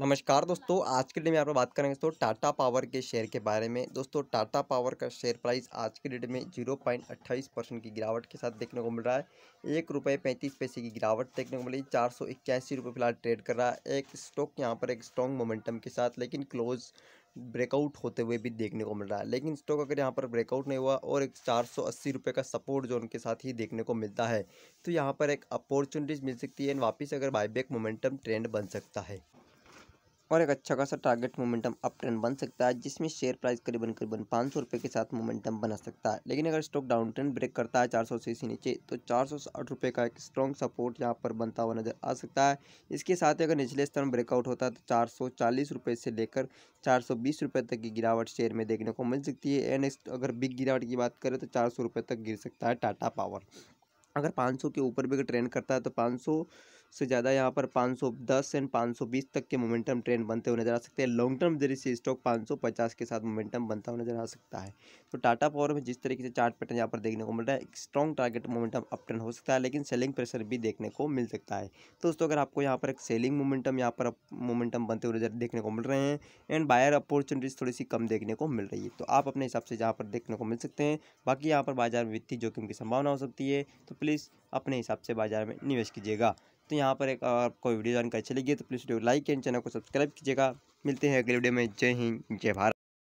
नमस्कार दोस्तों आज के डेट में आप बात करेंगे दोस्तों टाटा पावर के शेयर के बारे में दोस्तों टाटा पावर का शेयर प्राइस आज के डेट में जीरो पॉइंट अट्ठाईस परसेंट की गिरावट के साथ देखने को मिल रहा है एक रुपये पैंतीस पैसे की गिरावट देखने को मिली चार सौ इक्यासी रुपये फिलहाल ट्रेड कर रहा है एक स्टॉक यहाँ पर एक स्ट्रॉन्ग मोमेंटम के साथ लेकिन क्लोज ब्रेकआउट होते हुए भी देखने को मिल रहा है लेकिन स्टॉक अगर यहाँ पर ब्रेकआउट नहीं हुआ और एक चार सौ अस्सी रुपये का सपोर्ट जोन के साथ ही देखने को मिलता है तो यहाँ पर एक अपॉर्चुनिटीज़ मिल सकती है एंड वापस अगर बाईबैक मोमेंटम ट्रेंड बन सकता है और एक अच्छा खासा टारगेट मोमेंटम अप ट्रेंड बन सकता है जिसमें शेयर प्राइस करीबन करीबन पाँच सौ रुपये के साथ मोमेंटम बना सकता है लेकिन अगर स्टॉक डाउन ट्रेंड ब्रेक करता है चार सौ से इसी नीचे तो चार सौ साठ रुपये का एक स्ट्रॉन्ग सपोर्ट यहाँ पर बनता हुआ नजर आ सकता है इसके साथ ही अगर निचले स्तर में ब्रेकआउट होता है तो चार सौ चालीस रुपये से लेकर चार सौ बीस रुपये तक की गिरावट शेयर में देखने को मिल सकती है एंड अगर बिग गिरावट की बात करें तो चार सौ रुपये तक गिर सकता है टाटा पावर अगर सौ के ऊपर भी अगर ट्रेंड करता है तो सौ से ज़्यादा यहाँ पर 510 एंड 520 तक के मोमेंटम ट्रेंड बनते हुए नजर आ सकते हैं लॉन्ग टर्म जरिए से स्टॉक 550 के साथ मोमेंटम बनता हुआ नजर आ सकता है तो टाटा पावर में जिस तरीके से चार्ट पैटर्न यहाँ पर देखने को मिल रहा है एक स्ट्रॉन्ग टारगेट मोमेंटम अपटर्न हो सकता है लेकिन सेलिंग प्रेशर भी देखने को मिल सकता है दोस्तों अगर आपको यहाँ पर एक सेलिंग मोमेंटम यहाँ पर मोमेंटम बनते हुए नजर देखने को मिल रहे हैं एंड बायर अपॉर्चुनिटीज़ थोड़ी सी कम देखने को मिल रही है तो आप अपने हिसाब से यहाँ पर देखने को मिल सकते हैं बाकी यहाँ पर बाजार में वित्तीय जोखिम की संभावना हो सकती है तो प्लीज़ अपने हिसाब से बाजार में निवेश कीजिएगा तो यहाँ पर एक आपको वीडियो जानकारी अच्छी लगी तो please video like and channel को सब्सक्राइब कीजिएगा मिलते हैं अगले वीडियो में जय हिंद जय भारत